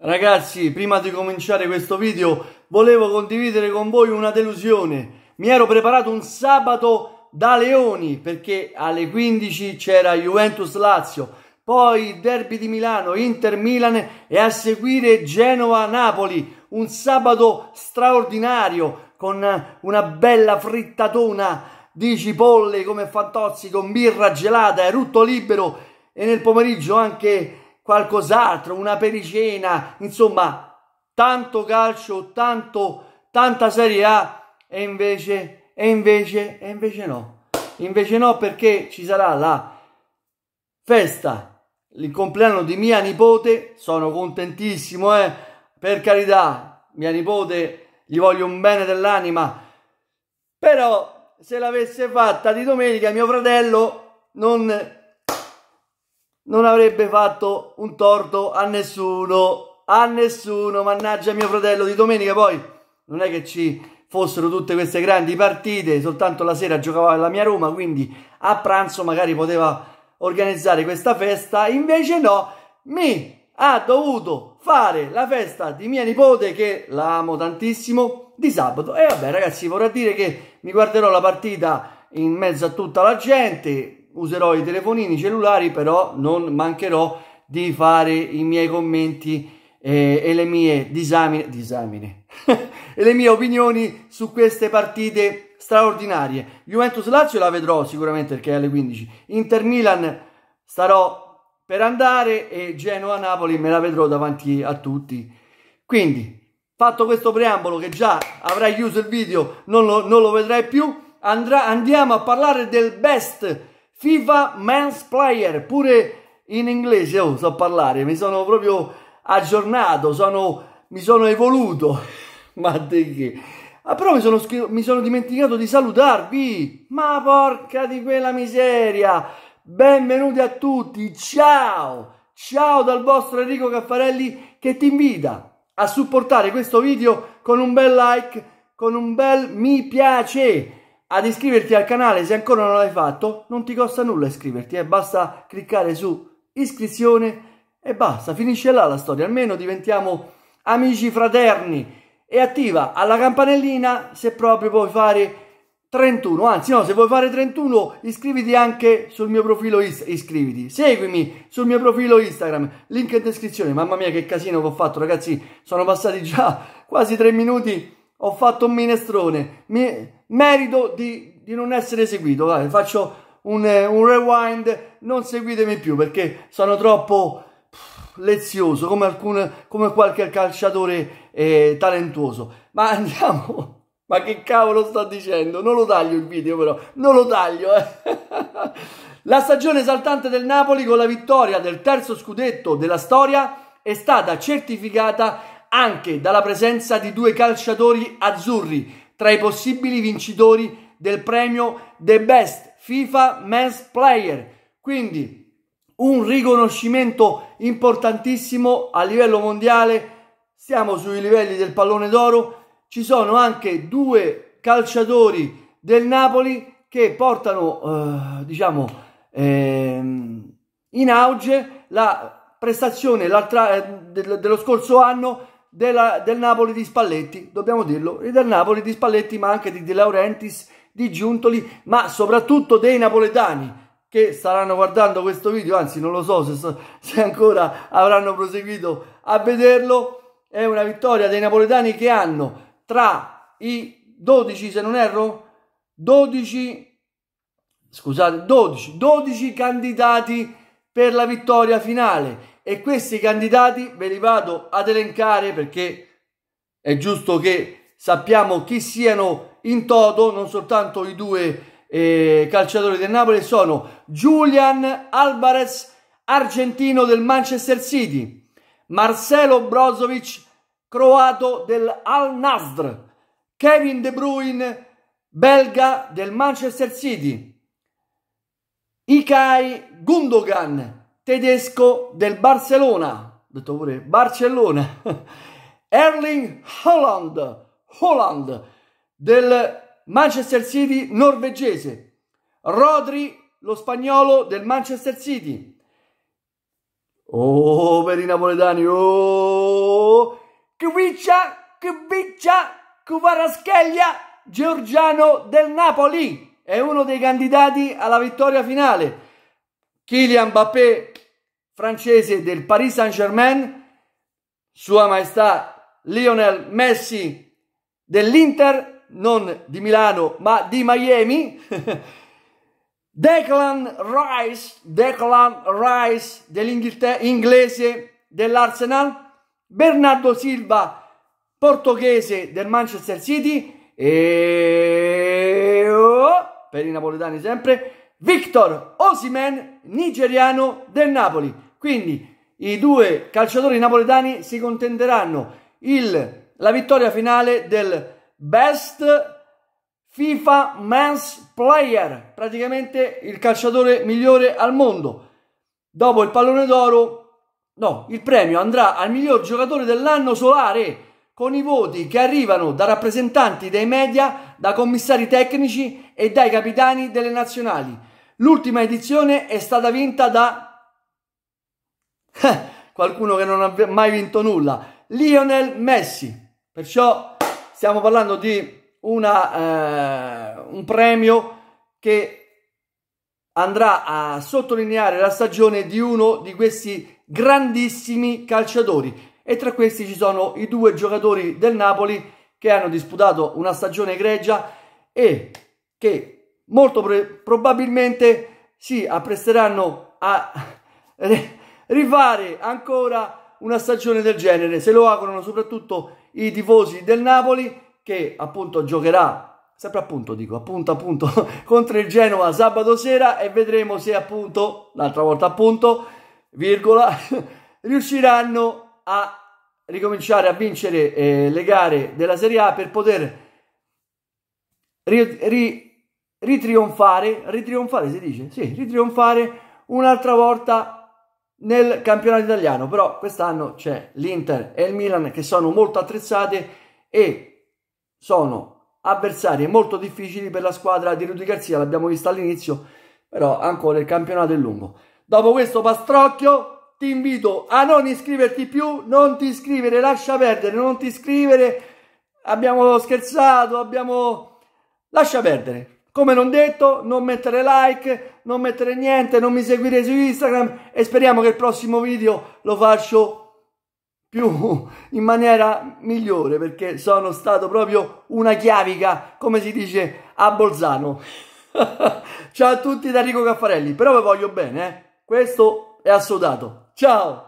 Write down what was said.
Ragazzi, prima di cominciare questo video volevo condividere con voi una delusione. Mi ero preparato un sabato da Leoni perché alle 15 c'era Juventus Lazio, poi derby di Milano, Inter Milan e a seguire Genova Napoli. Un sabato straordinario con una bella frittatona di cipolle come fantozzi con birra gelata e rutto libero e nel pomeriggio anche qualcos'altro, una pericena, insomma, tanto calcio, tanto, tanta Serie A e invece, e invece, e invece no. Invece no perché ci sarà la festa, il compleanno di mia nipote, sono contentissimo, eh, per carità, mia nipote, gli voglio un bene dell'anima, però se l'avesse fatta di domenica mio fratello non non avrebbe fatto un torto a nessuno, a nessuno, mannaggia mio fratello, di domenica poi non è che ci fossero tutte queste grandi partite, soltanto la sera giocava la mia Roma, quindi a pranzo magari poteva organizzare questa festa, invece no, mi ha dovuto fare la festa di mia nipote che la amo tantissimo di sabato e vabbè ragazzi vorrà dire che mi guarderò la partita in mezzo a tutta la gente userò i telefonini cellulari, però non mancherò di fare i miei commenti eh, e le mie disamine, disamine e le mie opinioni su queste partite straordinarie. Juventus-Lazio la vedrò sicuramente perché è alle 15. Inter-Milan starò per andare e Genoa-Napoli me la vedrò davanti a tutti. Quindi, fatto questo preambolo che già avrai chiuso il video, non lo, non lo vedrai più, andrà, andiamo a parlare del best FIFA Men's Player, pure in inglese oh, so parlare, mi sono proprio aggiornato, sono, mi sono evoluto, ma di che? Ah, però mi sono, mi sono dimenticato di salutarvi, ma porca di quella miseria, benvenuti a tutti, ciao! Ciao dal vostro Enrico Caffarelli che ti invita a supportare questo video con un bel like, con un bel mi piace ad iscriverti al canale se ancora non l'hai fatto non ti costa nulla iscriverti eh? basta cliccare su iscrizione e basta finisce là la storia almeno diventiamo amici fraterni e attiva alla campanellina se proprio vuoi fare 31 anzi no se vuoi fare 31 iscriviti anche sul mio profilo Instagram. iscriviti seguimi sul mio profilo Instagram link in descrizione mamma mia che casino che ho fatto ragazzi sono passati già quasi 3 minuti ho fatto un minestrone, Mi, merito di, di, non essere seguito, Vai, faccio un, eh, un, rewind, non seguitemi più perché sono troppo pff, lezioso come, alcune, come qualche calciatore eh, talentuoso. Ma andiamo... Ma che cavolo sto dicendo? Non lo taglio il video però, non lo taglio. Eh. la stagione esaltante del Napoli con la vittoria del terzo scudetto della storia è stata certificata anche dalla presenza di due calciatori azzurri tra i possibili vincitori del premio The Best FIFA Men's Player. Quindi un riconoscimento importantissimo a livello mondiale. Siamo sui livelli del pallone d'oro. Ci sono anche due calciatori del Napoli che portano, eh, diciamo, eh, in auge la prestazione eh, dello scorso anno della, del Napoli di Spalletti, dobbiamo dirlo, e del Napoli di Spalletti, ma anche di De Laurentiis, di Giuntoli, ma soprattutto dei napoletani che staranno guardando questo video, anzi non lo so se, se ancora avranno proseguito a vederlo. È una vittoria dei napoletani che hanno tra i 12, se non erro, 12, scusate, 12, 12 candidati per la vittoria finale e questi candidati ve li vado ad elencare perché è giusto che sappiamo chi siano in toto, non soltanto i due eh, calciatori del Napoli, sono Julian Alvarez, argentino del Manchester City, Marcelo Brozovic, croato del Al Nasr, Kevin De Bruyne, belga del Manchester City, Ikai Gundogan, tedesco del Barcellona, detto pure Barcellona, Erling Holland, Holland del Manchester City norvegese, Rodri lo spagnolo del Manchester City. Oh, per i napoletani, oh! Kviccia, Kviccia, Kvarascheglia, Georgiano del Napoli, è uno dei candidati alla vittoria finale. Kylian Mbappé francese del Paris Saint-Germain, Sua Maestà Lionel Messi dell'Inter, non di Milano ma di Miami, Declan Rice, Declan Rice dell'inglese dell'Arsenal, Bernardo Silva, portoghese del Manchester City e oh, per i napoletani sempre Victor Osimen, nigeriano del Napoli. Quindi i due calciatori napoletani si contenderanno il, la vittoria finale del Best FIFA Men's Player, praticamente il calciatore migliore al mondo. Dopo il pallone d'oro, no, il premio andrà al miglior giocatore dell'anno solare con i voti che arrivano da rappresentanti dei media, da commissari tecnici e dai capitani delle nazionali. L'ultima edizione è stata vinta da eh, qualcuno che non ha mai vinto nulla, Lionel Messi. Perciò stiamo parlando di una, eh, un premio che andrà a sottolineare la stagione di uno di questi grandissimi calciatori e tra questi ci sono i due giocatori del Napoli che hanno disputato una stagione greggia e che molto probabilmente si appresteranno a rifare ancora una stagione del genere. Se lo augurano soprattutto i tifosi del Napoli che appunto giocherà sempre appunto dico appunto appunto contro il Genoa sabato sera e vedremo se appunto l'altra volta appunto virgola riusciranno a ricominciare a vincere eh, le gare della Serie A per poter ri, ri, ritrionfare ritrionfare si dice sì ritrionfare un'altra volta nel campionato italiano. Però quest'anno c'è l'Inter e il Milan che sono molto attrezzate e sono avversarie molto difficili per la squadra di Rudy Garzia, l'abbiamo visto all'inizio, però ancora il campionato è lungo. Dopo questo pastrocchio ti invito a non iscriverti più, non ti iscrivere, lascia perdere, non ti iscrivere. Abbiamo scherzato, abbiamo... Lascia perdere. Come non detto, non mettere like, non mettere niente, non mi seguire su Instagram e speriamo che il prossimo video lo faccio più in maniera migliore perché sono stato proprio una chiavica, come si dice a Bolzano. Ciao a tutti da Enrico Caffarelli, però vi voglio bene, eh? questo è assodato. Ciao!